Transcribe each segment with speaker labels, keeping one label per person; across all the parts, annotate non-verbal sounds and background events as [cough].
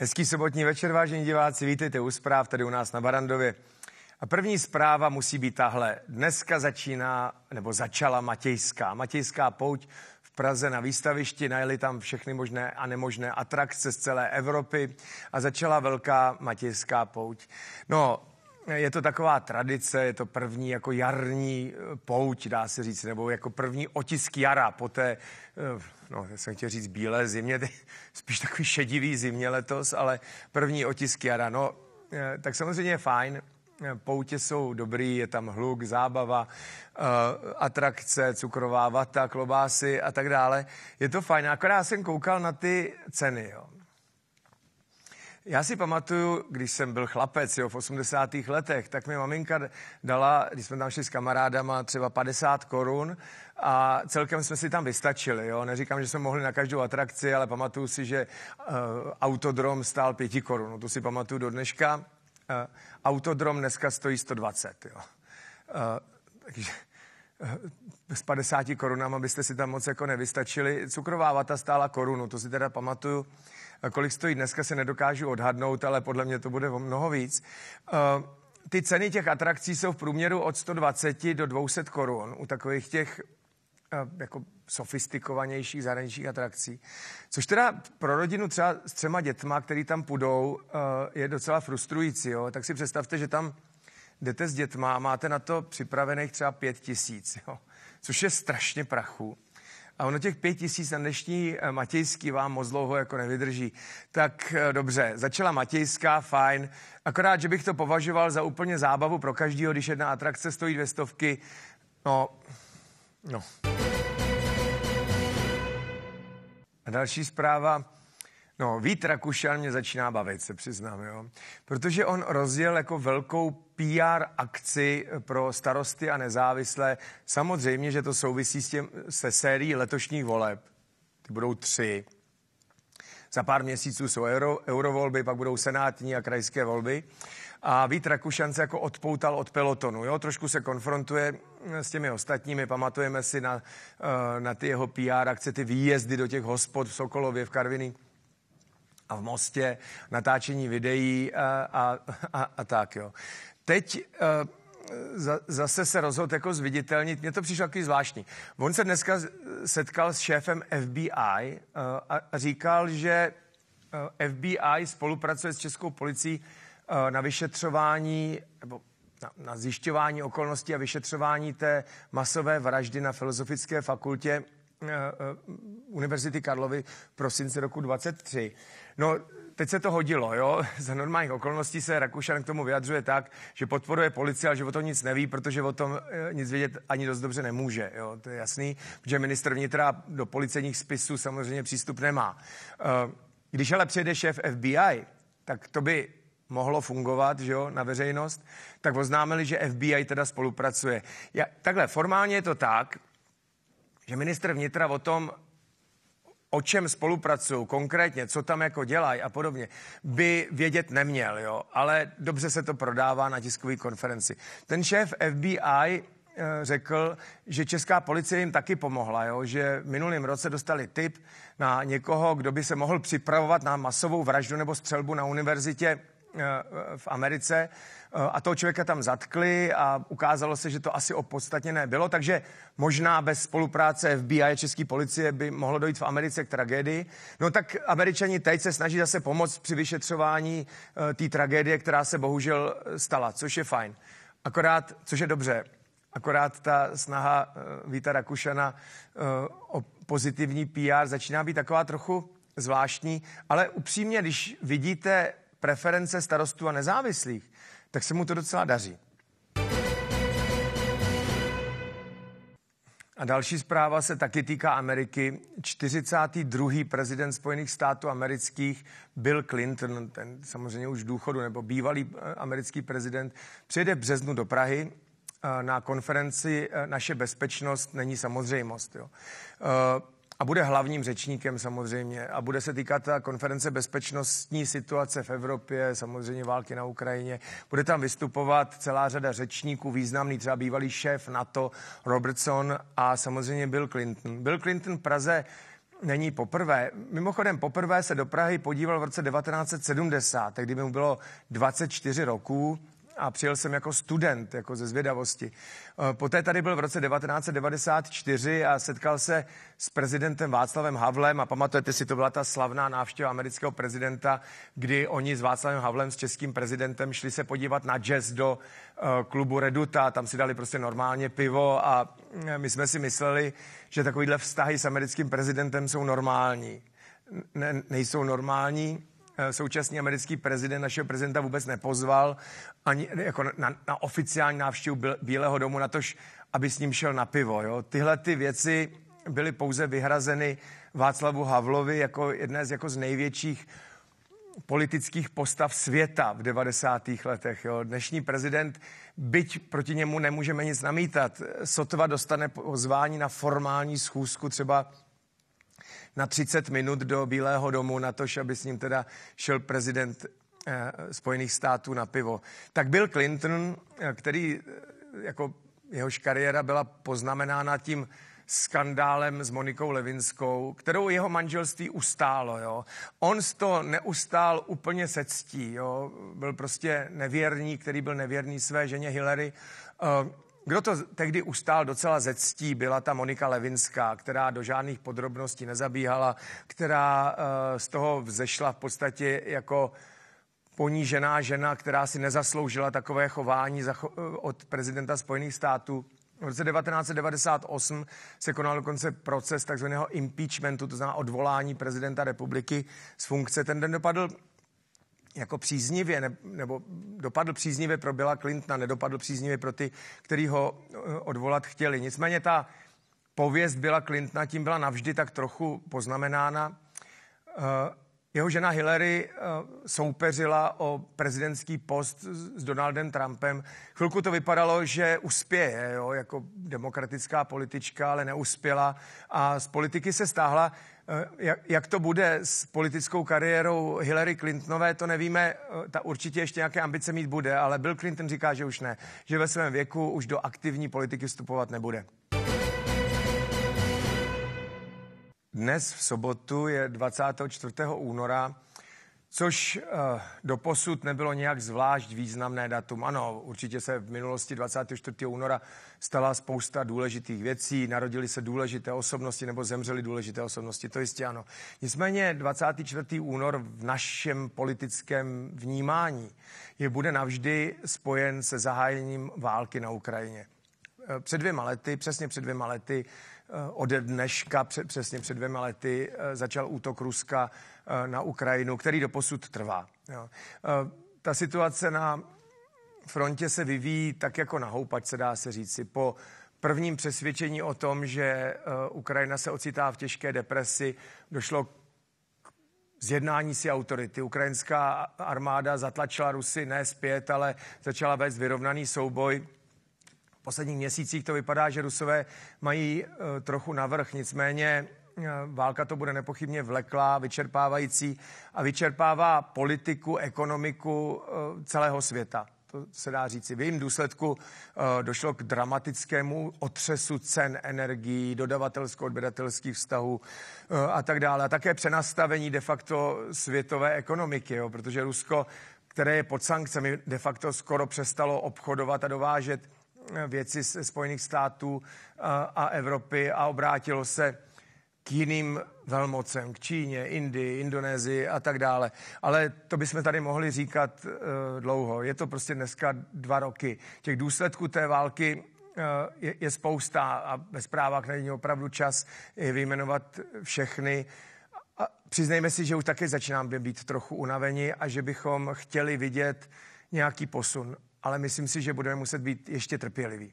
Speaker 1: Hezký sobotní večer, vážení diváci, vítejte u zpráv tady u nás na Barandově. A první zpráva musí být tahle. Dneska začíná, nebo začala Matějská. Matějská pouť v Praze na výstavišti, najeli tam všechny možné a nemožné atrakce z celé Evropy a začala velká Matějská pouť. No, je to taková tradice, je to první jako jarní eh, pouť, dá se říct, nebo jako první otisk jara po té, eh, no, jsem chtěl říct bílé zimě, [laughs] spíš takový šedivý zimě letos, ale první otisk jara. No, eh, tak samozřejmě je fajn, poutě jsou dobrý, je tam hluk, zábava, atrakce, cukrová vata, klobásy a tak dále. Je to fajn, akorát jsem koukal na ty ceny, jo. Já si pamatuju, když jsem byl chlapec, jo, v 80. letech, tak mi maminka dala, když jsme tam šli s kamarádama, třeba 50 korun a celkem jsme si tam vystačili, jo. Neříkám, že jsme mohli na každou atrakci, ale pamatuju si, že uh, autodrom stál 5 korun, no, to si pamatuju do dneška. Uh, autodrom dneska stojí 120, jo. Uh, takže s 50 korunama byste si tam moc jako nevystačili. Cukrová vata stála korunu, to si teda pamatuju kolik stojí dneska, se nedokážu odhadnout, ale podle mě to bude o mnoho víc. Eh, ty ceny těch atrakcí jsou v průměru od 120 do 200 korun u takových těch eh, jako sofistikovanějších zahraničních atrakcí. Což teda pro rodinu třeba s třema dětma, který tam půjdou, eh, je docela frustrující. Jo? Tak si představte, že tam jdete s dětma a máte na to připravených třeba pět tisíc, jo? což je strašně prachu. A ono těch pět tisíc na dnešní eh, Matějský vám moc dlouho jako nevydrží. Tak eh, dobře, začala Matějská, fajn. Akorát, že bych to považoval za úplně zábavu pro každého, když jedna atrakce stojí dvě stovky. No, no. A další zpráva. No, Vít Rakušan mě začíná bavit, se přiznám, jo. Protože on rozjel jako velkou PR akci pro starosty a nezávislé. Samozřejmě, že to souvisí s těm, se sérií letošních voleb. Ty budou tři. Za pár měsíců jsou euro, eurovolby, pak budou senátní a krajské volby. A Vít Rakušan se jako odpoutal od pelotonu. Jo? Trošku se konfrontuje eh, s těmi ostatními. Pamatujeme si na, eh, na ty jeho PR akce, ty výjezdy do těch hospod v Sokolově, v Karviní a v Mostě, natáčení videí a, a, a, a tak, jo. Teď eh, zase se rozhodl jako zviditelnit. Mně to přišlo takový zvláštní. On se dneska setkal s šéfem FBI eh, a říkal, že eh, FBI spolupracuje s českou policií na vyšetřování nebo na, na zjišťování okolností a vyšetřování té masové vraždy na Filozofické fakultě Eh, eh, Univerzity Karlovy v prosinci roku 23. No, teď se to hodilo, jo. [laughs] Za normálních okolností se Rakušan k tomu vyjadřuje tak, že podporuje policii, ale že o tom nic neví, protože o tom eh, nic vědět ani dost dobře nemůže, jo. To je jasný, protože ministr vnitra do policejních spisů samozřejmě přístup nemá. Když ale přijde šéf FBI, tak to by mohlo fungovat že jo, na veřejnost, tak oznámili, že FBI teda spolupracuje. Ja, takhle, formálně je to tak, že ministr vnitra o tom, o čem spolupracují konkrétně, co tam jako dělají a podobně, by vědět neměl, jo? ale dobře se to prodává na tiskové konferenci. Ten šéf FBI eh, řekl, že česká policie jim taky pomohla, jo? že v minulém roce dostali tip na někoho, kdo by se mohl připravovat na masovou vraždu nebo střelbu na univerzitě Eh, v Americe eh, a toho člověka tam zatkli a ukázalo se, že to asi opodstatněné bylo, takže možná bez spolupráce FBI a české policie by mohlo dojít v Americe k tragédii. No tak američani teď se snaží zase pomoct při vyšetřování eh, té tragédie, která se bohužel stala, což je fajn. Akorát, což je dobře, akorát ta snaha Víta Rakušana o pozitivní PR začíná být taková trochu zvláštní, ale upřímně, když vidíte preference starostů a nezávislých, tak se mu to docela daří. A další zpráva se taky týká Ameriky. 42. prezident Spojených států amerických Bill Clinton, ten samozřejmě už v důchodu nebo bývalý eh, americký prezident, přijede v březnu do Prahy eh, na konferenci eh, Naše bezpečnost není samozřejmost. Jo a bude hlavním řečníkem samozřejmě a bude se týkat ta konference bezpečnostní situace v Evropě, samozřejmě války na Ukrajině. Bude tam vystupovat celá řada řečníků, významný třeba bývalý šéf NATO Robertson a samozřejmě Bill Clinton. Bill Clinton v Praze není poprvé. Mimochodem poprvé se do Prahy podíval v roce 1970, kdy mu bylo 24 roků a přijel jsem jako student, jako ze zvědavosti. Eh, poté tady byl v roce 1994 a setkal se s prezidentem Václavem Havlem a pamatujete si, to byla ta slavná návštěva amerického prezidenta, kdy oni s Václavem Havlem, s českým prezidentem, šli se podívat na jazz do eh, klubu Reduta, tam si dali prostě normálně pivo a eh, my jsme si mysleli, že takovýhle vztahy s americkým prezidentem jsou normální. Ne, nejsou normální, Eh, současný americký prezident našeho prezidenta vůbec nepozval ani jako na, na oficiální návštěvu Bílého domu, na tož, aby s ním šel na pivo. Jo? Tyhle ty věci byly pouze vyhrazeny Václavu Havlovi jako jedné z, jako z největších politických postav světa v 90. letech. Jo. Dnešní prezident, byť proti němu nemůžeme nic namítat, sotva dostane pozvání na formální schůzku třeba na 30 minut do Bílého domu, na to, aby s ním teda šel prezident eh, Spojených států na pivo. Tak byl Clinton, eh, který eh, jako jehož kariéra byla poznamenána tím skandálem s Monikou Levinskou, kterou jeho manželství ustálo. Jo. On to neustál úplně se ctí. Jo. Byl prostě nevěrný, který byl nevěrný své ženě Hillary. Kdo to tehdy ustál docela ze ctí, byla ta Monika Levinská, která do žádných podrobností nezabíhala, která eh, z toho vzešla v podstatě jako ponížená žena, která si nezasloužila takové chování eh, od prezidenta Spojených států. V roce 1998 se konal dokonce proces takzvaného impeachmentu, to znamená odvolání prezidenta republiky z funkce. Ten den dopadl jako příznivě, ne, nebo dopadl příznivě pro Billa Clintona, nedopadl příznivě pro ty, který ho eh, odvolat chtěli. Nicméně ta pověst Billa Clintona tím byla navždy tak trochu poznamenána. Eh, jeho žena Hillary eh, soupeřila o prezidentský post s Donaldem Trumpem. Chvilku to vypadalo, že uspěje jo, jako demokratická politička, ale neuspěla a z politiky se stáhla. Eh, jak to bude s politickou kariérou Hillary Clintonové, to nevíme. Eh, ta určitě ještě nějaké ambice mít bude, ale Bill Clinton říká, že už ne, že ve svém věku už do aktivní politiky vstupovat nebude. Dnes v sobotu je 24. února, což eh, do posud nebylo nějak zvlášť významné datum. Ano, určitě se v minulosti 24. února stala spousta důležitých věcí, narodili se důležité osobnosti nebo zemřeli důležité osobnosti, to jistě ano. Nicméně 24. únor v našem politickém vnímání je bude navždy spojen se zahájením války na Ukrajině. Eh, před dvěma lety, přesně před dvěma lety, eh, ode dneška, před, přesně před dvěma lety, eh, začal útok Ruska na Ukrajinu, který doposud trvá. Jo. Ta situace na frontě se vyvíjí tak jako na houpačce, dá se říci. Po prvním přesvědčení o tom, že Ukrajina se ocitá v těžké depresi, došlo k zjednání si autority. Ukrajinská armáda zatlačila Rusy ne zpět, ale začala vést vyrovnaný souboj posledních měsících to vypadá, že Rusové mají e, trochu navrh, nicméně e, válka to bude nepochybně vleklá, vyčerpávající a vyčerpává politiku, ekonomiku e, celého světa. To se dá říci. V jejím důsledku došlo k dramatickému otřesu cen energií, dodavatelsko-odběratelských vztahů a tak dále. A také přenastavení de facto světové ekonomiky, jo, protože Rusko, které je pod sankcemi, de facto skoro přestalo obchodovat a dovážet věci z Spojených států eh, a Evropy a obrátilo se k jiným velmocem, k Číně, Indii, Indonésii a tak dále. Ale to bychom tady mohli říkat eh, dlouho. Je to prostě dneska dva roky. Těch důsledků té války eh, je, je spousta a ve zprávách není opravdu čas je vyjmenovat všechny. A přiznejme si, že už taky začínám být trochu unaveni a že bychom chtěli vidět nějaký posun ale myslím si, že budeme muset být ještě trpěliví.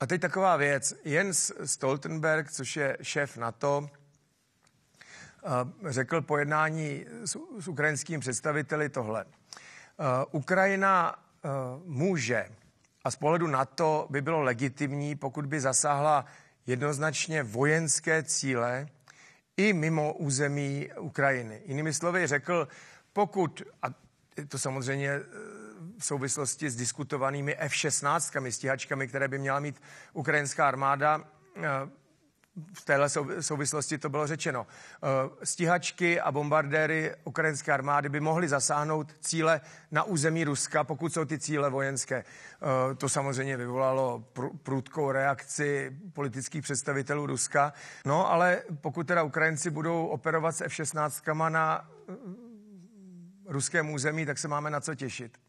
Speaker 1: A teď taková věc. Jens Stoltenberg, což je šéf NATO, eh, řekl po jednání s, s ukrajinským představiteli tohle. Eh, Ukrajina eh, může a z pohledu NATO by bylo legitimní, pokud by zasáhla jednoznačně vojenské cíle i mimo území Ukrajiny. Jinými slovy řekl, pokud, a to samozřejmě eh, v souvislosti s diskutovanými F-16, stíhačkami, které by měla mít ukrajinská armáda, eh, v téhle souvislosti to bylo řečeno. Eh, stíhačky a bombardéry ukrajinské armády by mohly zasáhnout cíle na území Ruska, pokud jsou ty cíle vojenské. To samozřejmě vyvolalo prudkou reakci politických představitelů Ruska. No ale pokud teda Ukrajinci budou operovat s F-16 na ruském území, tak se máme na co těšit.